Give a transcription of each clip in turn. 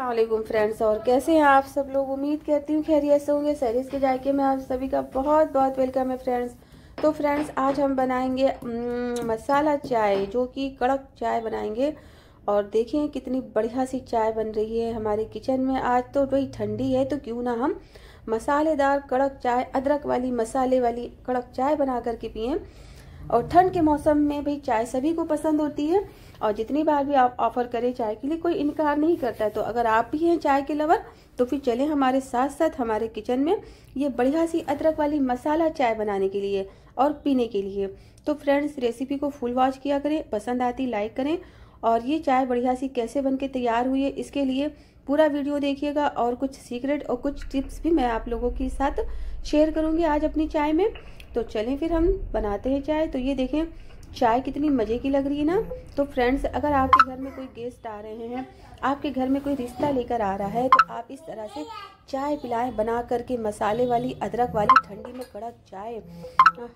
अल्लाम फ्रेंड्स और कैसे हैं आप सब लोग उम्मीद करती हूँ खैरियत ऐसे होंगे सैरीज़ के जायके में आप सभी का बहुत बहुत वेलकम है फ्रेंड्स तो फ्रेंड्स आज हम बनाएंगे मसाला चाय जो कि कड़क चाय बनाएंगे और देखें कितनी बढ़िया सी चाय बन रही है हमारे किचन में आज तो वही ठंडी है तो क्यों ना हम मसालेदार कड़क चाय अदरक वाली मसाले वाली कड़क चाय बना करके पिए और ठंड के मौसम में भी चाय सभी को पसंद होती है और जितनी बार भी आप ऑफर करें चाय के लिए कोई इनकार नहीं करता है तो अगर आप भी हैं चाय के लवर तो फिर चले हमारे साथ साथ हमारे किचन में ये बढ़िया सी अदरक वाली मसाला चाय बनाने के लिए और पीने के लिए तो फ्रेंड्स रेसिपी को फुल वॉच किया करें पसंद आती लाइक करें और ये चाय बढ़िया सी कैसे बन के तैयार हुई है इसके लिए पूरा वीडियो देखिएगा और कुछ सीक्रेट और कुछ टिप्स भी मैं आप लोगों के साथ शेयर करूंगी आज अपनी चाय में तो चलें फिर हम बनाते हैं चाय तो ये देखें चाय कितनी मज़े की लग रही है ना तो फ्रेंड्स अगर आपके घर में कोई गेस्ट आ रहे हैं आपके घर में कोई रिश्ता लेकर आ रहा है तो आप इस तरह से चाय पिलाएं बना करके मसाले वाली अदरक वाली ठंडी में कड़क चाय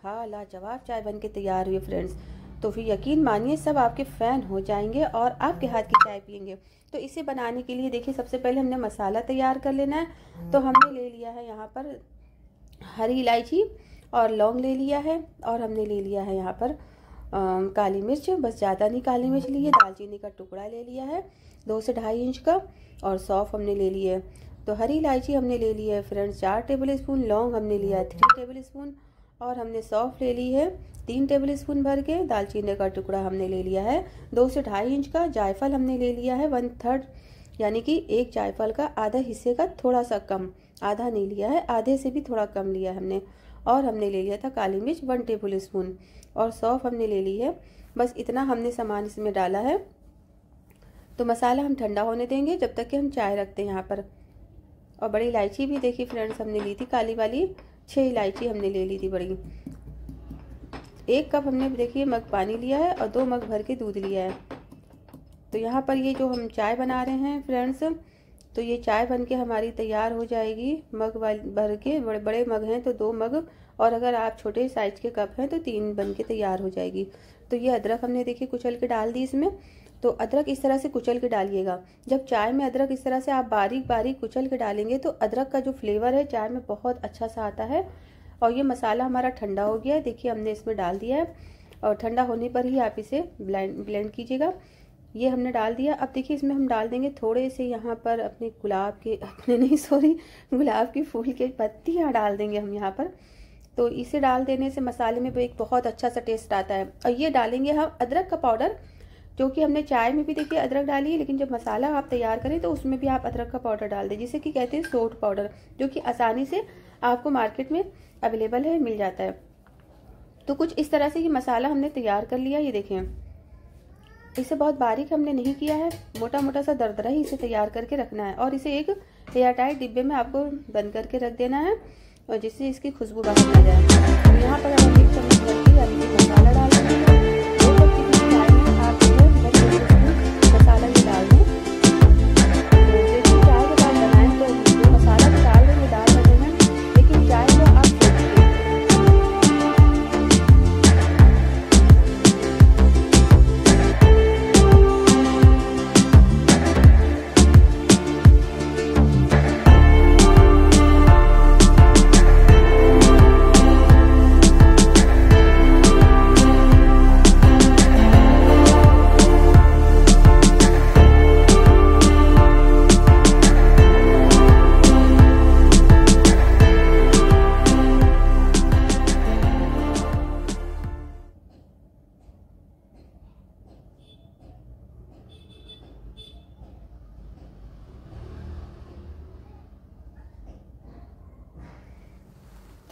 हाँ लाजवाब चाय बन के तैयार हुई फ्रेंड्स तो फिर यकीन मानिए सब आपके फ़ैन हो जाएंगे और आपके हाथ की चाय पियेंगे तो इसे बनाने के लिए देखिए सबसे पहले हमने मसाला तैयार कर लेना है तो हमने ले लिया है यहाँ पर हरी इलायची और लौंग ले लिया है और हमने ले लिया है यहाँ पर आ, काली मिर्च बस ज़्यादा नहीं काली मिर्च ली है दालचीनी का टुकड़ा ले लिया है दो से ढाई इंच का और सौफ हमने ले लिया है तो हरी इलायची हमने ले ली है फ्रेंड्स चार टेबल स्पून लौंग हमने लिया है थ्री टेबल स्पून और हमने सौफ़ ले ली है तीन टेबल स्पून भर के दालचीनी का टुकड़ा हमने ले लिया है दो से ढाई इंच का जायफल हमने ले लिया है वन थर्ड यानी कि एक जायफल का आधा हिस्से का थोड़ा सा कम आधा नहीं लिया है आधे से भी थोड़ा कम लिया हमने और हमने ले लिया था काली मिर्च वन टेबल स्पून और सौफ़ हमने ले ली है बस इतना हमने सामान इसमें डाला है तो मसाला हम ठंडा होने देंगे जब तक कि हम चाय रखते हैं यहाँ पर और बड़ी इलायची भी देखी फ्रेंड्स हमने ली थी काली वाली छः इलायची हमने ले ली थी बड़ी एक कप हमने देखिए मग पानी लिया है और दो मग भर के दूध लिया है तो यहाँ पर ये जो हम चाय बना रहे हैं फ्रेंड्स तो ये चाय बन के हमारी तैयार हो जाएगी मग भर के बड़े बड़े मग हैं तो दो मग और अगर आप छोटे साइज के कप हैं तो तीन बन के तैयार हो जाएगी तो ये अदरक हमने देखिए कुचल के डाल दी इसमें तो अदरक इस तरह से कुचल के डालिएगा जब चाय में अदरक इस तरह से आप बारीक बारीक कुचल के डालेंगे तो अदरक का जो फ्लेवर है चाय में बहुत अच्छा सा आता है और ये मसाला हमारा ठंडा हो गया है देखिए हमने इसमें डाल दिया है और ठंडा होने पर ही आप इसे ब्लेंड ब्लेंड कीजिएगा ये हमने डाल दिया अब देखिए इसमें हम डाल देंगे थोड़े से यहाँ पर अपने गुलाब के अपने नहीं सॉरी गुलाब के फूल के पत्तियाँ डाल देंगे हम यहाँ पर तो इसे डाल देने से मसाले में भी एक बहुत अच्छा सा टेस्ट आता है और ये डालेंगे हम अदरक का पाउडर जो कि हमने चाय में भी देखिए अदरक डाली है लेकिन जब मसाला आप तैयार करें तो उसमें भी आप अदरक का पाउडर डाल दें जिसे कि कहते हैं सोट पाउडर जो कि आसानी से आपको मार्केट में अवेलेबल है मिल जाता है तो कुछ इस तरह से ये मसाला हमने तैयार कर लिया ये देखें इसे बहुत बारीक हमने नहीं किया है मोटा मोटा सा दरदरा ही इसे तैयार करके रखना है और इसे एक एयर टाइट डिब्बे में आपको बंद करके रख देना है और जिससे इसकी खुशबू बाहर आ जाए तो यहाँ पर हम एक चम्मच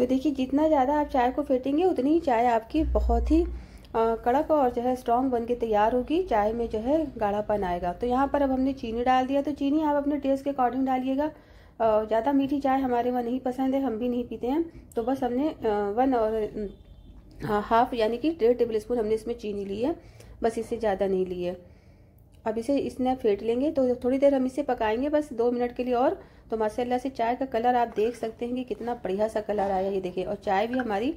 तो देखिए जितना ज़्यादा आप चाय को फेंटेंगे उतनी ही चाय आपकी बहुत ही कड़क और जो है स्ट्रॉन्ग बन के तैयार होगी चाय में जो है गाढ़ापन आएगा तो यहाँ पर अब हमने चीनी डाल दिया तो चीनी आप अपने टेस्ट के अकॉर्डिंग डालिएगा ज़्यादा मीठी चाय हमारे वहाँ नहीं पसंद है हम भी नहीं पीते हैं तो बस हमने वन और हाफ यानी कि डेढ़ टेबल स्पून हमने इसमें चीनी ली है बस इससे ज़्यादा नहीं ली है अब इसे इसने फेंट लेंगे तो थोड़ी देर हम इसे पकाएंगे बस दो मिनट के लिए और तो माशाल्लाह से चाय का कलर आप देख सकते हैं कि कितना बढ़िया सा कलर आया ये देखिए और चाय भी हमारी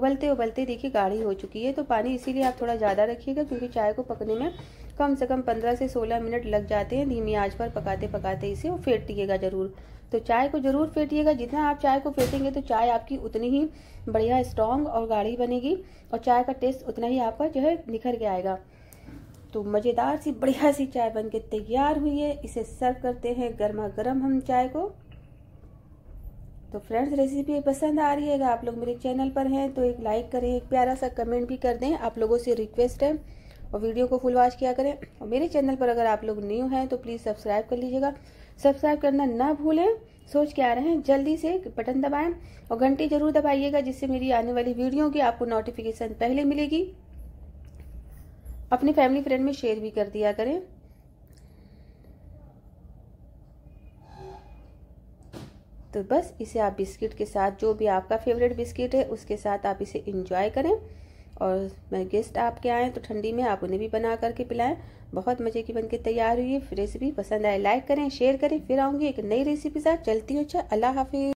उबलते उबलते देखिए गाढ़ी हो चुकी है तो पानी इसीलिए आप थोड़ा ज़्यादा रखिएगा क्योंकि चाय को पकने में कम से कम पंद्रह से सोलह मिनट लग जाते हैं धीमी आंच पर पकाते पकाते इसे और फेंटिएगा ज़रूर तो चाय को ज़रूर फेंटिएगा जितना आप चाय को फेंटेंगे तो चाय आपकी उतनी ही बढ़िया स्ट्रांग और गाढ़ी बनेगी और चाय का टेस्ट उतना ही आपका जो है निखर के आएगा तो मज़ेदार सी बढ़िया सी चाय बनके तैयार हुई है इसे सर्व करते हैं गर्मा गर्म हम चाय को तो फ्रेंड्स रेसिपी पसंद आ रही है अगर आप लोग मेरे चैनल पर हैं तो एक लाइक करें एक प्यारा सा कमेंट भी कर दें आप लोगों से रिक्वेस्ट है और वीडियो को फुल वॉच किया करें और मेरे चैनल पर अगर आप लोग न्यू हैं तो प्लीज़ सब्सक्राइब कर लीजिएगा सब्सक्राइब करना ना भूलें सोच के आ रहे हैं जल्दी से बटन दबाएं और घंटी जरूर दबाइएगा जिससे मेरी आने वाली वीडियो की आपको नोटिफिकेशन पहले मिलेगी अपनी फैमिली फ्रेंड में शेयर भी कर दिया करें तो बस इसे आप बिस्किट के साथ जो भी आपका फेवरेट बिस्किट है उसके साथ आप इसे इंजॉय करें और मैं गेस्ट आपके आए तो ठंडी में आप उन्हें भी बना करके पिलाएं बहुत मज़े की बनके तैयार हुई है रेसिपी पसंद आए लाइक करें शेयर करें फिर आऊँगी एक नई रेसिपी साथ चलती हो अच्छा अल्लाह हाफिज़